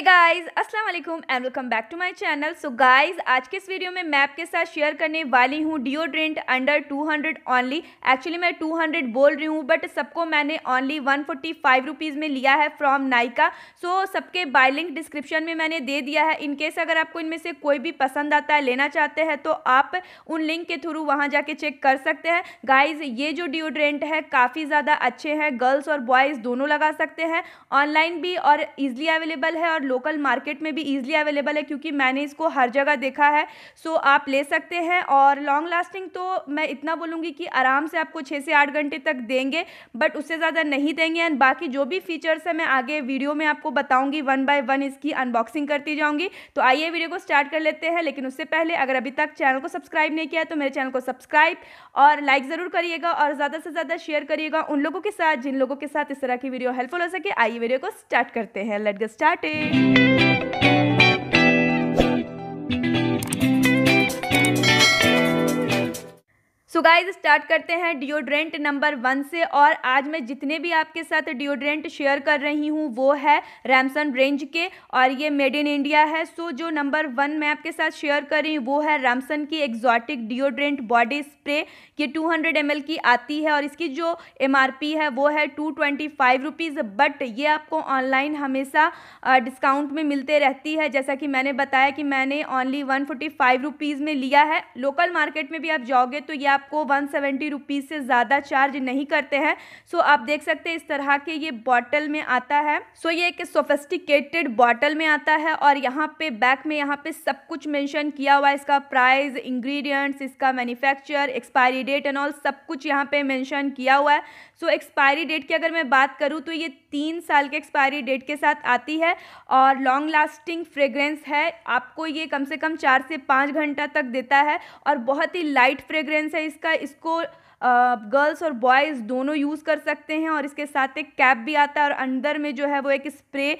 Guys guys अस्सलाम वालेकुम and welcome back to my channel so guys आज के इस वीडियो में मैं आपके साथ शेयर करने वाली हूँ डिओड्रेंट अंडर 200 ओनली एक्चुअली मैं 200 बोल रही हूँ बट सबको मैंने ओनली 145 रुपीज़ में लिया है फ्रॉम नाइका सो so, सबके बाय लिंक डिस्क्रिप्शन में मैंने दे दिया है इनकेस अगर आपको इनमें से कोई भी पसंद आता है लेना चाहते हैं तो आप उन लिंक के थ्रू वहाँ जाके चेक कर सकते हैं गाइज़ ये जो डिओड्रेंट है काफ़ी ज़्यादा अच्छे हैं गर्ल्स और बॉयज़ दोनों लगा सकते हैं ऑनलाइन भी और ईजिली अवेलेबल है और लोकल मार्केट में भी ईजिली अवेलेबल है क्योंकि मैंने इसको हर जगह देखा है सो आप ले सकते हैं और लॉन्ग लास्टिंग तो मैं इतना बोलूँगी कि आराम से आपको छः से आठ घंटे तक देंगे बट उससे ज़्यादा नहीं देंगे एंड बाकी जो भी फीचर्स है मैं आगे वीडियो में आपको बताऊँगी वन बाय वन इसकी अनबॉक्सिंग करती जाऊँगी तो आइए वीडियो को स्टार्ट कर लेते हैं लेकिन उससे पहले अगर अभी तक चैनल को सब्सक्राइब नहीं किया तो मेरे चैनल को सब्सक्राइब और लाइक ज़रूर करिएगा और ज़्यादा से ज़्यादा शेयर करिएगा उन लोगों के साथ जिन लोगों के साथ इस तरह की वीडियो हेल्पफुल हो सके आइए वीडियो को स्टार्ट करते हैं let get started Thank you. So guys start करते हैं डिओड्रेंट नंबर वन से और आज मैं जितने भी आपके साथ डिओड्रेंट शेयर कर रही हूँ वो है रैमसन रेंज के और ये मेड इन इंडिया है सो so, जो नंबर वन मैं आपके साथ शेयर कर रही हूँ वो है रैमसन की एक्जॉटिक डिओड्रेंट बॉडी स्प्रे ये 200 हंड्रेड की आती है और इसकी जो एम है वो है टू ट्वेंटी बट ये आपको ऑनलाइन हमेशा डिस्काउंट में मिलते रहती है जैसा कि मैंने बताया कि मैंने ओनली वन में लिया है लोकल मार्केट में भी आप जाओगे तो ये आप आपको वन सेवेंटी रुपीज़ से ज़्यादा चार्ज नहीं करते हैं सो आप देख सकते हैं इस तरह के ये बॉटल में आता है सो ये एक सोफेस्टिकेटेड बॉटल में आता है और यहाँ पे बैक में यहाँ पे सब कुछ मेंशन किया हुआ है इसका प्राइस इंग्रेडिएंट्स इसका manufacture expiry date and all सब कुछ यहाँ पे मेंशन किया हुआ है सो एक्सपायरी डेट की अगर मैं बात करूँ तो ये तीन साल के एक्सपायरी डेट के साथ आती है और लॉन्ग लास्टिंग फ्रेग्रेंस है आपको ये कम से कम चार से पाँच घंटा तक देता है और बहुत ही लाइट फ्रेग्रेंस है इस इसका इसको गर्ल्स और बॉयज़ दोनों यूज़ कर सकते हैं और इसके साथ एक कैप भी आता है और अंदर में जो है वो एक स्प्रे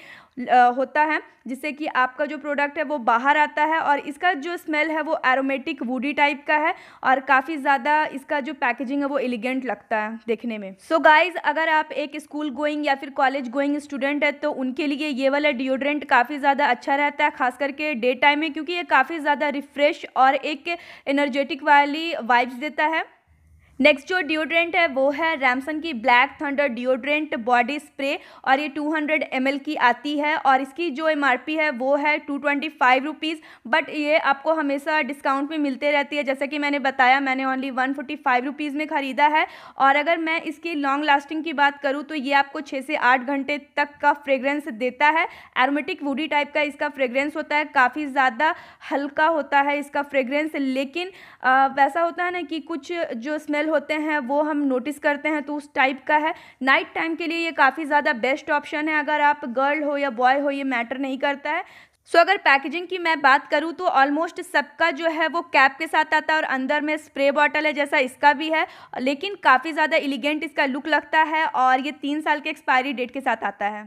होता है जिससे कि आपका जो प्रोडक्ट है वो बाहर आता है और इसका जो स्मेल है वो एरोमेटिक वूडी टाइप का है और काफ़ी ज़्यादा इसका जो पैकेजिंग है वो एलिगेंट लगता है देखने में सो so गाइज अगर आप एक स्कूल गोइंग या फिर कॉलेज गोइंग स्टूडेंट है तो उनके लिए ये वाला डिओड्रेंट काफ़ी ज़्यादा अच्छा रहता है खास करके डे टाइम में क्योंकि ये काफ़ी ज़्यादा रिफ्रेश और एक एनर्जेटिक वाली वाइब्स देता है नेक्स्ट जो डिओड्रेंट है वो है रैमसन की black thunder deodorant body spray और ये 200 हंड्रेड की आती है और इसकी जो एम है वो है टू ट्वेंटी बट ये आपको हमेशा डिस्काउंट में मिलते रहती है जैसे कि मैंने बताया मैंने ओनली वन फोर्टी में ख़रीदा है और अगर मैं इसकी लॉन्ग लास्टिंग की बात करूँ तो ये आपको छः से आठ घंटे तक का फ्रेगरेंस देता है एरोमेटिक वूडी टाइप का इसका फ्रेगरेंस होता है काफ़ी ज़्यादा हल्का होता है इसका फ्रेगरेंस लेकिन आ, वैसा होता है ना कि कुछ जो स्मेल स्मेल होते हैं वो हम नोटिस करते हैं तो उस टाइप का है नाइट टाइम के लिए ये काफ़ी ज़्यादा बेस्ट ऑप्शन है अगर आप गर्ल हो या बॉय हो ये मैटर नहीं करता है सो so, अगर पैकेजिंग की मैं बात करूं तो ऑलमोस्ट सबका जो है वो कैप के साथ आता है और अंदर में स्प्रे बॉटल है जैसा इसका भी है लेकिन काफ़ी ज़्यादा एलिगेंट इसका लुक लगता है और ये तीन साल के एक्सपायरी डेट के साथ आता है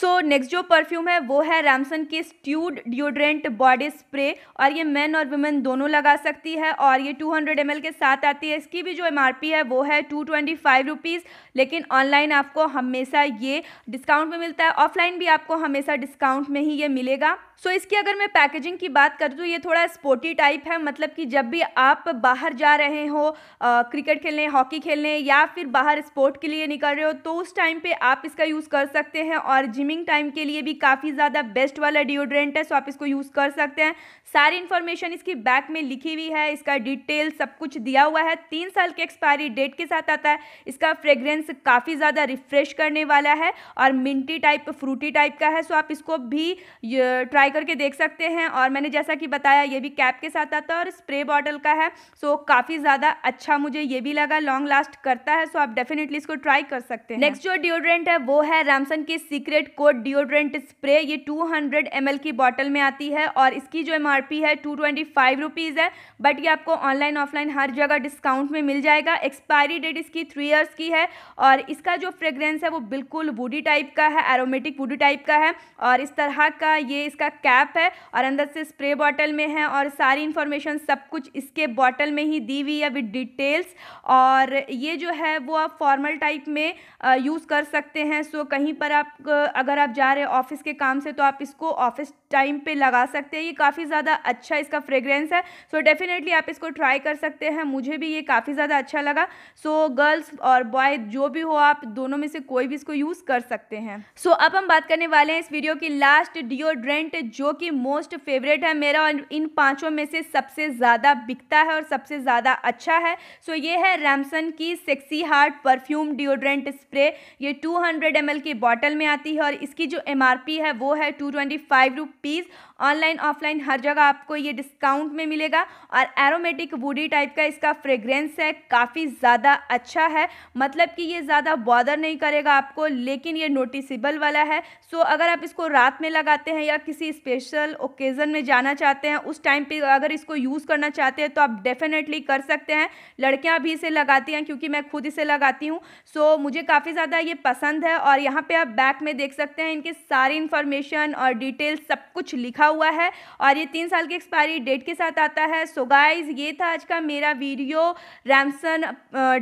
सो नेक्स्ट जो परफ्यूम है वो है रैमसन के स्ट्यूड डिओड्रेंट बॉडी स्प्रे और ये मेन और वुमेन दोनों लगा सकती है और ये 200 हंड्रेड के साथ आती है इसकी भी जो एम है वो है टू ट्वेंटी लेकिन ऑनलाइन आपको हमेशा ये डिस्काउंट में मिलता है ऑफलाइन भी आपको हमेशा डिस्काउंट में ही ये मिलेगा सो इसकी अगर मैं पैकेजिंग की बात कर तो ये थोड़ा स्पोर्टी टाइप है मतलब कि जब भी आप बाहर जा रहे हो आ, क्रिकेट खेलने हॉकी खेलने या फिर बाहर स्पोर्ट के लिए निकल रहे हो तो उस टाइम पे आप इसका यूज़ कर सकते हैं और जिमिंग टाइम के लिए भी काफ़ी ज़्यादा बेस्ट वाला डिओड्रेंट है सो आप इसको यूज़ कर सकते हैं सारी इन्फॉर्मेशन इसकी बैक में लिखी हुई है इसका डिटेल सब कुछ दिया हुआ है तीन साल के एक्सपायरी डेट के साथ आता है इसका फ्रेग्रेंस काफ़ी ज़्यादा रिफ्रेश करने वाला है और मिंटी टाइप फ्रूटी टाइप का है सो आप इसको भी ट्राई ट्राई करके देख सकते हैं और मैंने जैसा कि बताया ये भी कैप के साथ आता है और स्प्रे बॉटल का है सो so, काफ़ी ज़्यादा अच्छा मुझे ये भी लगा लॉन्ग लास्ट करता है सो so, आप डेफिनेटली इसको ट्राई कर सकते हैं नेक्स्ट जो डिओड्रेंट है वो है रामसन की सीक्रेट कोड डिओड्रेंट स्प्रे ये टू हंड्रेड की बॉटल में आती है और इसकी जो एम है टू ट्वेंटी है बट ये आपको ऑनलाइन ऑफलाइन हर जगह डिस्काउंट में मिल जाएगा एक्सपायरी डेट इसकी थ्री ईयर्स की है और इसका जो फ्रेग्रेंस है वो बिल्कुल वुडी टाइप का है एरोमेटिक वुडी टाइप का है और इस तरह का ये इसका कैप है और अंदर से स्प्रे बॉटल में है और सारी इन्फॉर्मेशन सब कुछ इसके बॉटल में ही दी हुई है विद डिटेल्स और ये जो है वो आप फॉर्मल टाइप में यूज़ कर सकते हैं सो कहीं पर आप अगर आप जा रहे ऑफिस के काम से तो आप इसको ऑफिस टाइम पे लगा सकते हैं ये काफ़ी ज़्यादा अच्छा इसका फ्रेगरेंस है सो so डेफिनेटली आप इसको ट्राई कर सकते हैं मुझे भी ये काफ़ी ज़्यादा अच्छा लगा सो so, गर्ल्स और बॉय जो भी हो आप दोनों में से कोई भी इसको यूज़ कर सकते हैं सो so, अब हम बात करने वाले हैं इस वीडियो की लास्ट डिओड्रेंट जो कि मोस्ट फेवरेट है मेरा और इन पांचों में से सबसे ज़्यादा बिकता है और सबसे ज़्यादा अच्छा है सो so, ये है रैमसन की sexy heart perfume deodorant spray ये 200 हंड्रेड की बॉटल में आती है और इसकी जो एम है वो है टू ट्वेंटी ऑनलाइन ऑफलाइन हर जगह आपको ये डिस्काउंट में मिलेगा और एरोमेटिक वूडी टाइप का इसका फ्रेग्रेंस है काफ़ी ज़्यादा अच्छा है मतलब कि ये ज़्यादा बॉदर नहीं करेगा आपको लेकिन ये नोटिसबल वाला है सो so, अगर आप इसको रात में लगाते हैं या किसी स्पेशल ओकेज़न में जाना चाहते हैं उस टाइम पे अगर इसको यूज़ करना चाहते हैं तो आप डेफिनेटली कर सकते हैं लड़कियां भी इसे लगाती हैं क्योंकि मैं खुद इसे लगाती हूँ सो so, मुझे काफ़ी ज़्यादा ये पसंद है और यहाँ पे आप बैक में देख सकते हैं इनके सारी इन्फॉर्मेशन और डिटेल्स सब कुछ लिखा हुआ है और ये तीन साल की एक्सपायरी डेट के साथ आता है सो so, गाइज़ ये था आज का मेरा वीडियो रैमसन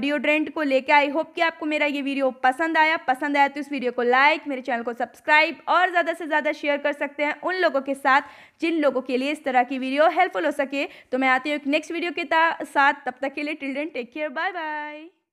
डिओड्रेंट को लेकर आई होप कि आपको मेरा ये वीडियो पसंद आया पसंद आया तो इस वीडियो को लाइक मेरे चैनल को सब्सक्राइब और ज़्यादा से ज़्यादा शेयर कर सकते हैं उन लोगों के साथ जिन लोगों के लिए इस तरह की वीडियो हेल्पफुल हो सके तो मैं आती हूँ एक नेक्स्ट वीडियो के साथ तब तक के लिए till then take care bye bye